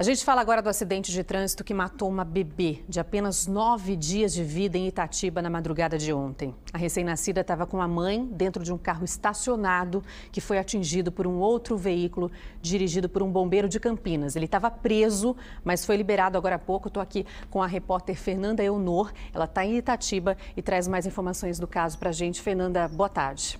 A gente fala agora do acidente de trânsito que matou uma bebê de apenas nove dias de vida em Itatiba na madrugada de ontem. A recém-nascida estava com a mãe dentro de um carro estacionado que foi atingido por um outro veículo dirigido por um bombeiro de Campinas. Ele estava preso, mas foi liberado agora há pouco. Estou aqui com a repórter Fernanda Eunor. Ela está em Itatiba e traz mais informações do caso para a gente. Fernanda, boa tarde.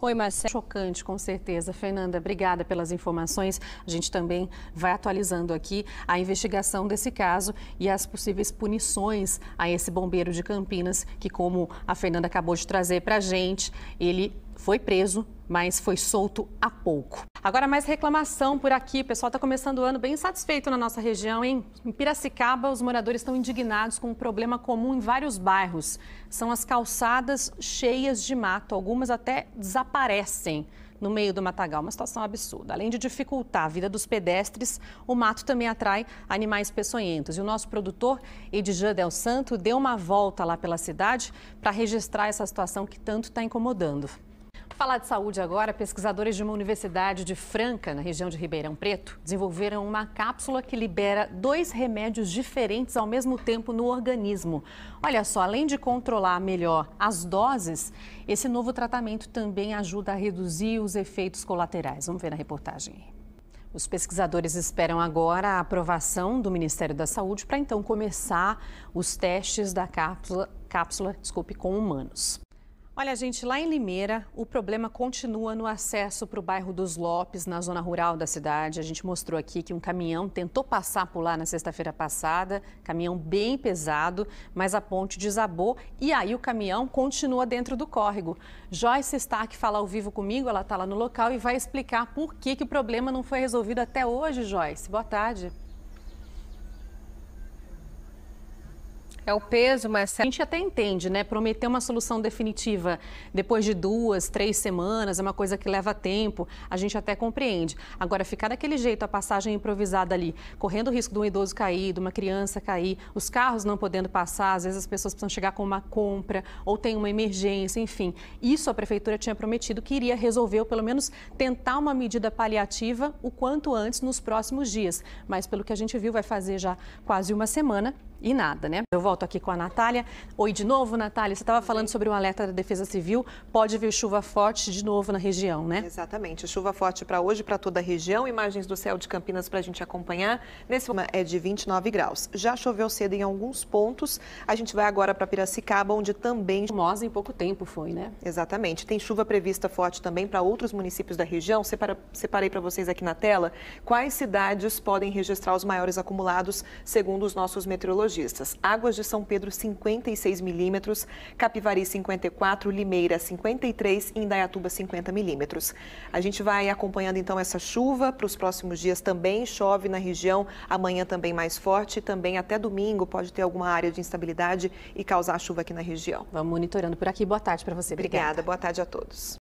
Oi, Marcelo. Chocante, com certeza. Fernanda, obrigada pelas informações. A gente também vai atualizando aqui a investigação desse caso e as possíveis punições a esse bombeiro de Campinas, que, como a Fernanda acabou de trazer para a gente, ele foi preso mas foi solto há pouco. Agora, mais reclamação por aqui. O pessoal está começando o ano bem satisfeito na nossa região, hein? Em Piracicaba, os moradores estão indignados com um problema comum em vários bairros. São as calçadas cheias de mato, algumas até desaparecem no meio do matagal. Uma situação absurda. Além de dificultar a vida dos pedestres, o mato também atrai animais peçonhentos. E o nosso produtor, Edjan Del Santo, deu uma volta lá pela cidade para registrar essa situação que tanto está incomodando. Falar de saúde agora, pesquisadores de uma universidade de Franca, na região de Ribeirão Preto, desenvolveram uma cápsula que libera dois remédios diferentes ao mesmo tempo no organismo. Olha só, além de controlar melhor as doses, esse novo tratamento também ajuda a reduzir os efeitos colaterais. Vamos ver na reportagem. Os pesquisadores esperam agora a aprovação do Ministério da Saúde para então começar os testes da cápsula, cápsula desculpe, com humanos. Olha, gente, lá em Limeira, o problema continua no acesso para o bairro dos Lopes, na zona rural da cidade. A gente mostrou aqui que um caminhão tentou passar por lá na sexta-feira passada, caminhão bem pesado, mas a ponte desabou e aí o caminhão continua dentro do córrego. Joyce está aqui, falar ao vivo comigo, ela está lá no local e vai explicar por que, que o problema não foi resolvido até hoje, Joyce. Boa tarde. É o peso, mas A gente até entende, né? Prometer uma solução definitiva depois de duas, três semanas é uma coisa que leva tempo. A gente até compreende. Agora, ficar daquele jeito, a passagem improvisada ali, correndo o risco de um idoso cair, de uma criança cair, os carros não podendo passar, às vezes as pessoas precisam chegar com uma compra ou tem uma emergência, enfim. Isso a prefeitura tinha prometido que iria resolver, ou pelo menos tentar uma medida paliativa o quanto antes nos próximos dias. Mas pelo que a gente viu, vai fazer já quase uma semana e nada, né? Eu volto aqui com a Natália. Oi de novo, Natália. Você estava falando sobre o um alerta da Defesa Civil. Pode vir chuva forte de novo na região, né? Exatamente. Chuva forte para hoje, para toda a região. Imagens do céu de Campinas para a gente acompanhar. Nesse momento é de 29 graus. Já choveu cedo em alguns pontos. A gente vai agora para Piracicaba, onde também... Mosa em pouco tempo foi, né? Exatamente. Tem chuva prevista forte também para outros municípios da região. Separa... Separei para vocês aqui na tela quais cidades podem registrar os maiores acumulados, segundo os nossos meteorologistas meteorologistas. Águas de São Pedro, 56 milímetros, Capivari, 54, Limeira, 53 e Indaiatuba, 50 milímetros. A gente vai acompanhando então essa chuva para os próximos dias também. Chove na região, amanhã também mais forte, também até domingo pode ter alguma área de instabilidade e causar chuva aqui na região. Vamos monitorando por aqui. Boa tarde para você. Obrigada. Obrigada. Boa tarde a todos.